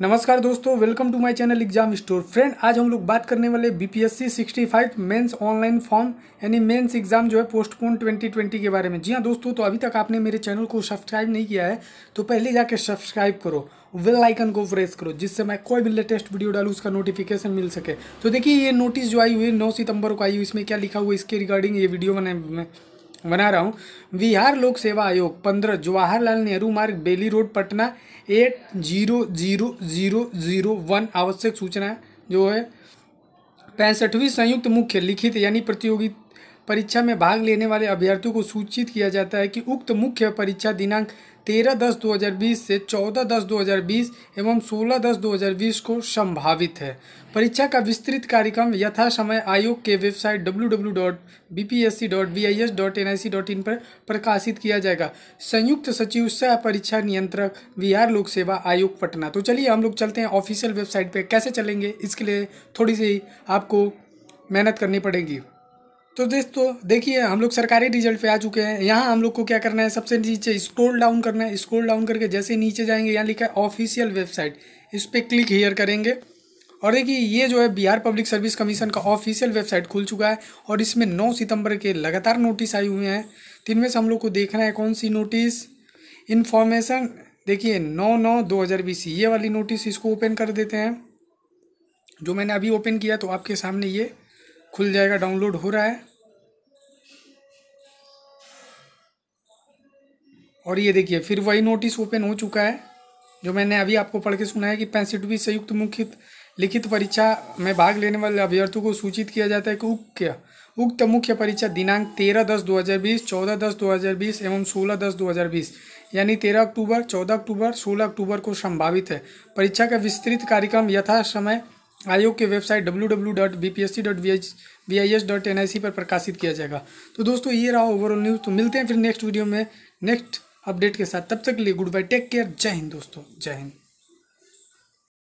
नमस्कार दोस्तों welcome to my channel exam store friend आज हम लोग बात करने वाले बीपीएससी 65 मेन्स ऑनलाइन फॉर्म यानी मेंस एग्जाम जो है पोस्टपोन 2020 के बारे में जी हाँ दोस्तों तो अभी तक आपने मेरे चैनल को सब्सक्राइब नहीं किया है तो पहले जाके सब्सक्राइब करो वेल आइकन को प्रेस करो जिससे मैं कोई भी लेटेस्ट वीडियो डालूँ उसका नोटिफिकेशन मिल सके तो देखिए ये नोटिस जो आई हुई है नौ सितंबर को आई हुई इसमें क्या लिखा हुआ इसके रिगार्डिंग ये वीडियो बनाए मैं बना रहा हूँ बिहार लोक सेवा आयोग पंद्रह Jawaharlal Nehru Marg Bailey road Patna eight zero zero zero zero one आवश्यक सूचना जो है पैंसठवीं संयुक्त मुख्य लिखित यानी प्रतियोगी परीक्षा में भाग लेने वाले अभ्यर्थियों को सूचित किया जाता है कि उक्त मुख्य परीक्षा दिनांक तेरह दस 2020 से चौदह दस 2020 एवं सोलह दस 2020 को संभावित है परीक्षा का विस्तृत कार्यक्रम यथासमय आयोग के वेबसाइट www.bpsc.vis.nic.in पर प्रकाशित किया जाएगा संयुक्त सचिव सह परीक्षा नियंत्रक बिहार लोक सेवा आयोग पटना तो चलिए हम लोग चलते हैं ऑफिशियल वेबसाइट पर कैसे चलेंगे इसके लिए थोड़ी सी आपको मेहनत करनी पड़ेगी तो दोस्तों देखिए हम लोग सरकारी रिजल्ट पे आ चुके हैं यहाँ हम लोग को क्या करना है सबसे नीचे स्क्रॉल डाउन करना है स्क्रॉल डाउन करके जैसे नीचे जाएंगे यहाँ लिखा है ऑफिशियल वेबसाइट इस पर क्लिक हेयर करेंगे और देखिए ये जो है बिहार पब्लिक सर्विस कमीशन का ऑफिशियल वेबसाइट खुल चुका है और इसमें नौ सितंबर के लगातार नोटिस आए हुए हैं दिन में से हम लोग को देखना है कौन सी नोटिस इन्फॉर्मेशन देखिए नौ नौ दो हज़ार बीस ये वाली नोटिस इसको ओपन कर देते हैं जो मैंने अभी ओपन किया तो आपके सामने ये खुल जाएगा डाउनलोड हो रहा है और ये देखिए फिर वही नोटिस ओपन हो चुका है जो मैंने अभी आपको पढ़ के सुना है कि पैंसठवीं संयुक्त मुख्य लिखित परीक्षा में भाग लेने वाले अभ्यर्थियों को सूचित किया जाता है कि उक्त उक्त मुख्य परीक्षा दिनांक तेरह दस दो हज़ार बीस चौदह दस दो हज़ार बीस एवं सोलह दस दो हज़ार बीस यानी तेरह अक्टूबर चौदह अक्टूबर सोलह अक्टूबर को संभावित है परीक्षा का विस्तृत कार्यक्रम यथा समय आयोग के website W W dot B P S C V I S dot N I C पर प्रकाशित किया जाएगा तो दोस्तों ये रहा ओवरऑल न्यूज़ तो मिलते हैं फिर नेक्स्ट वीडियो में नेक्स्ट अपडेट के साथ तब तक के लिए गुड बाय टेक केयर जय हिंद दोस्तों जय हिंद